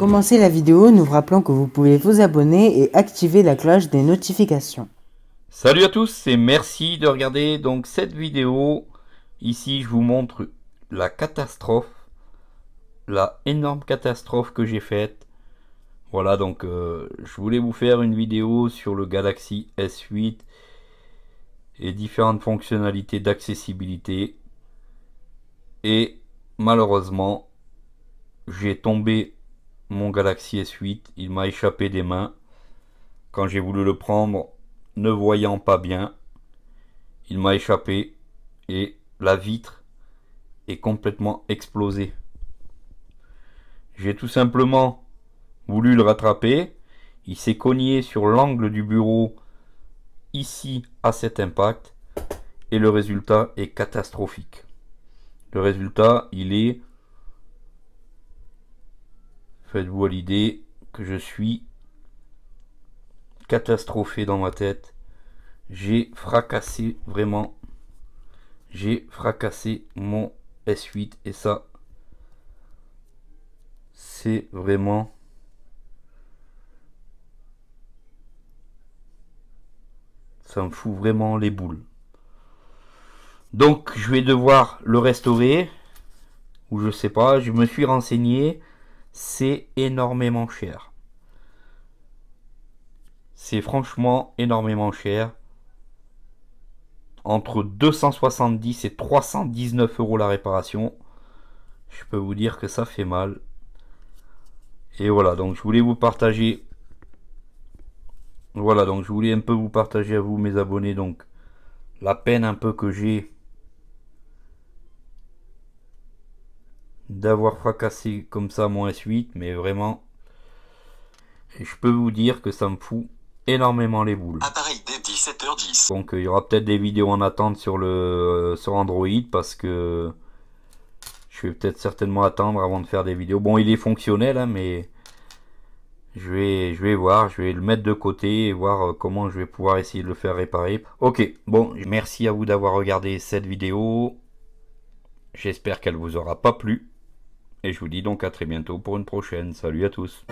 commencer la vidéo, nous vous rappelons que vous pouvez vous abonner et activer la cloche des notifications. Salut à tous et merci de regarder donc cette vidéo. Ici, je vous montre la catastrophe, la énorme catastrophe que j'ai faite. Voilà, donc euh, je voulais vous faire une vidéo sur le Galaxy S8 et différentes fonctionnalités d'accessibilité. Et malheureusement, j'ai tombé mon Galaxy S8, il m'a échappé des mains. Quand j'ai voulu le prendre, ne voyant pas bien, il m'a échappé et la vitre est complètement explosée. J'ai tout simplement voulu le rattraper. Il s'est cogné sur l'angle du bureau ici à cet impact et le résultat est catastrophique. Le résultat, il est Faites-vous à l'idée que je suis catastrophé dans ma tête. J'ai fracassé vraiment. J'ai fracassé mon S8 et ça, c'est vraiment... Ça me fout vraiment les boules. Donc je vais devoir le restaurer. Ou je sais pas, je me suis renseigné c'est énormément cher. C'est franchement énormément cher. Entre 270 et 319 euros la réparation. Je peux vous dire que ça fait mal. Et voilà, donc je voulais vous partager. Voilà, donc je voulais un peu vous partager à vous, mes abonnés, donc la peine un peu que j'ai d'avoir fracassé comme ça mon S8, mais vraiment, je peux vous dire que ça me fout énormément les boules. Appareil dès 17h10. Donc euh, il y aura peut-être des vidéos en attente sur, le, euh, sur Android parce que je vais peut-être certainement attendre avant de faire des vidéos. Bon, il est fonctionnel, là, hein, mais je vais, je vais voir, je vais le mettre de côté et voir euh, comment je vais pouvoir essayer de le faire réparer. Ok, bon, merci à vous d'avoir regardé cette vidéo. J'espère qu'elle vous aura pas plu. Et je vous dis donc à très bientôt pour une prochaine. Salut à tous.